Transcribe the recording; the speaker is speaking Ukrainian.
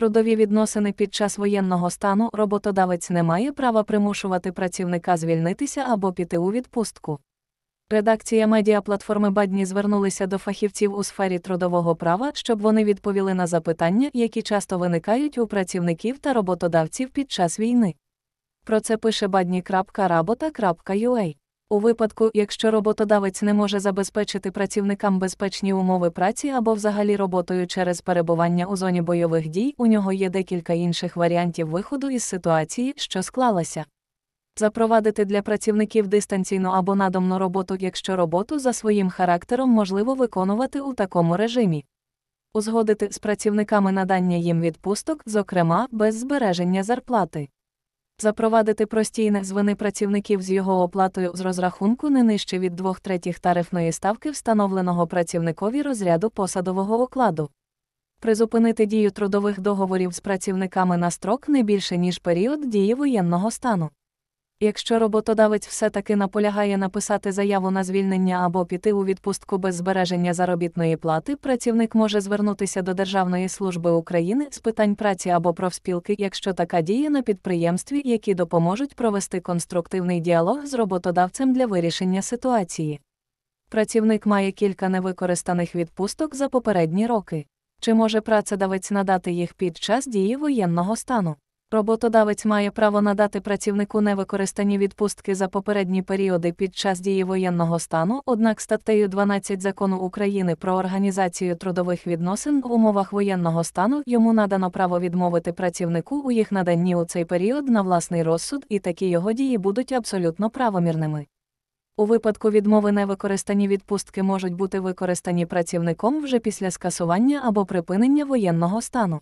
трудові відносини під час воєнного стану роботодавець не має права примушувати працівника звільнитися або піти у відпустку. Редакція медіаплатформи Бадні звернулися до фахівців у сфері трудового права, щоб вони відповіли на запитання, які часто виникають у працівників та роботодавців під час війни. Про це пише badні.rabota.ua. У випадку, якщо роботодавець не може забезпечити працівникам безпечні умови праці або взагалі роботою через перебування у зоні бойових дій, у нього є декілька інших варіантів виходу із ситуації, що склалася. Запровадити для працівників дистанційну або надомну роботу, якщо роботу за своїм характером можливо виконувати у такому режимі, узгодити з працівниками надання їм відпусток, зокрема без збереження зарплати. Запровадити прості звини працівників з його оплатою з розрахунку не нижче від двох третіх тарифної ставки, встановленого працівникові розряду посадового окладу. Призупинити дію трудових договорів з працівниками на строк не більше, ніж період дії воєнного стану. Якщо роботодавець все-таки наполягає написати заяву на звільнення або піти у відпустку без збереження заробітної плати, працівник може звернутися до Державної служби України з питань праці або профспілки, якщо така діє на підприємстві, які допоможуть провести конструктивний діалог з роботодавцем для вирішення ситуації. Працівник має кілька невикористаних відпусток за попередні роки. Чи може працедавець надати їх під час дії воєнного стану? Роботодавець має право надати працівнику невикористані відпустки за попередні періоди під час дії воєнного стану, однак статтею 12 закону України про організацію трудових відносин в умовах воєнного стану йому надано право відмовити працівнику у їх наданні у цей період на власний розсуд, і такі його дії будуть абсолютно правомірними. У випадку відмови невикористані відпустки можуть бути використані працівником вже після скасування або припинення воєнного стану.